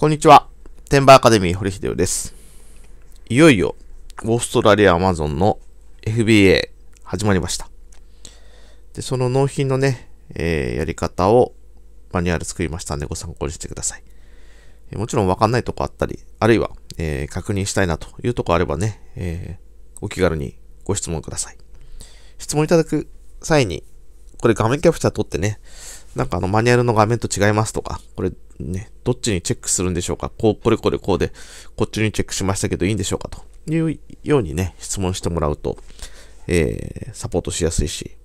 こんにちは。テンバーアカデミー堀秀夫です。いよいよ、オーストラリアアマゾンの FBA 始まりました。で、その納品のね、えー、やり方をマニュアル作りましたんでご参考にしてください。えもちろんわかんないとこあったり、あるいは、えー、確認したいなというとこあればね、えー、お気軽にご質問ください。質問いただく際に、これ画面キャプチャー取ってね、なんかあのマニュアルの画面と違いますとか、これね、どっちにチェックするんでしょうかこう、これこれこうで、こっちにチェックしましたけどいいんでしょうかというようにね、質問してもらうと、えー、サポートしやすいし、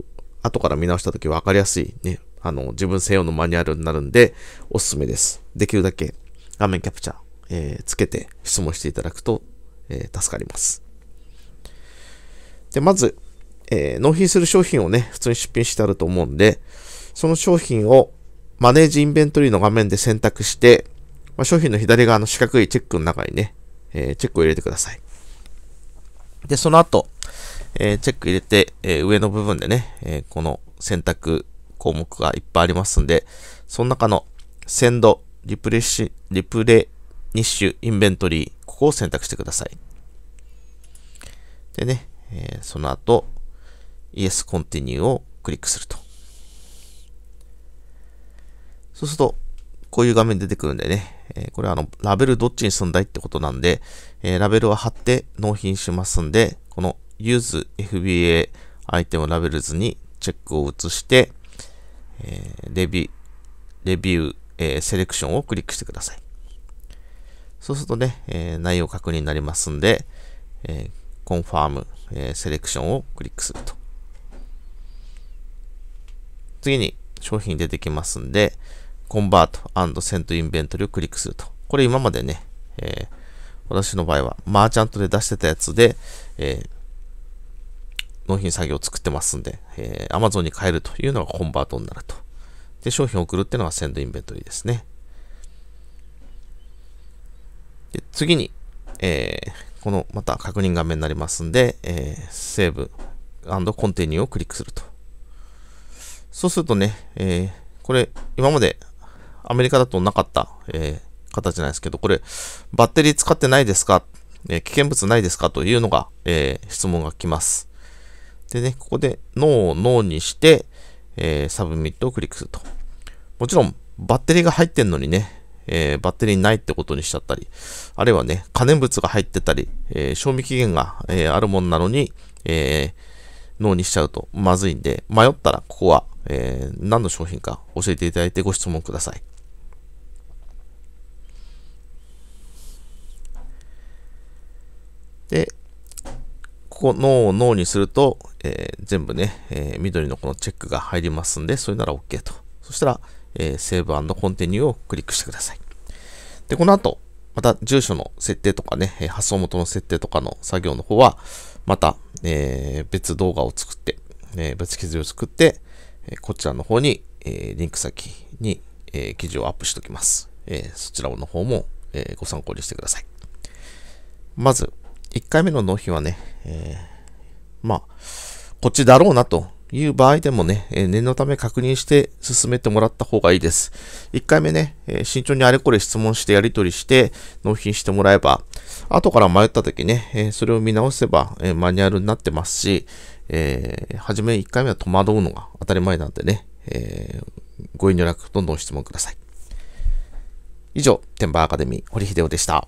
後から見直した時分かりやすいね、あの、自分専用のマニュアルになるんで、おすすめです。できるだけ画面キャプチャー、えー、つけて質問していただくと、えー、助かります。で、まず、えー、納品する商品をね、普通に出品してあると思うんで、その商品をマネージインベントリーの画面で選択して、まあ、商品の左側の四角いチェックの中にね、えー、チェックを入れてください。で、その後、えー、チェック入れて、えー、上の部分でね、えこの選択項目がいっぱいありますんで、その中のセンド、リプレッシュ、リプレニッシュ、インベントリー、ここを選択してください。でね、えその後、イエスコンティニューをクリックすると。そうすると、こういう画面出てくるんでね、えこれあの、ラベルどっちにすんだいってことなんで、えラベルは貼って納品しますんで、この Use FBA アイテムラベルズにチェックを移して、えレビュー、レビュー、えセレクションをクリックしてください。そうするとね、え内容確認になりますんで、えコンファーム、えセレクションをクリックすると。次に、商品出てきますんで、コンバートセントインベントリをクリックすると。これ今までね、えー、私の場合はマーチャントで出してたやつで、えー、納品作業を作ってますんで、えー、Amazon に変えるというのがコンバートになると。で、商品を送るっていうのがセントインベントリですね。で、次に、えー、このまた確認画面になりますんで、えー、セーブコンティニューをクリックすると。そうするとね、えー、これ、今までアメリカだとなかった、えー、形なんですけど、これ、バッテリー使ってないですか、えー、危険物ないですかというのが、えー、質問が来ます。でね、ここで、ノをノーにして、えー、サブミットをクリックすると。もちろん、バッテリーが入ってんのにね、えー、バッテリーないってことにしちゃったり、あるいはね、可燃物が入ってたり、えー、賞味期限が、えー、あるもんなのに、えー、脳にしちゃうとまずいんで、迷ったらここは、えー、何の商品か教えていただいてご質問ください。で、ここ脳を脳にすると、えー、全部ね、えー、緑のこのチェックが入りますんで、それなら OK と。そしたら、えー、セーブコンティニューをクリックしてください。で、この後、また住所の設定とかね、発送元の設定とかの作業の方は、また、えー、別動画を作って、えー、別記事を作って、えこちらの方に、えリンク先に、え記事をアップしておきます。えそちらの方も、えご参考にしてください。まず、1回目の納品はね、えまあ、こっちだろうなという場合でもね、え念のため確認して進めてもらった方がいいです。1回目ね、え慎重にあれこれ質問してやり取りして納品してもらえば、後から迷った時ね、えそれを見直せば、えマニュアルになってますし、えー、初め1回目は戸惑うのが当たり前なんでね、えー、ご遠慮なくどんどん質問ください。以上、天馬アカデミー、堀秀夫でした。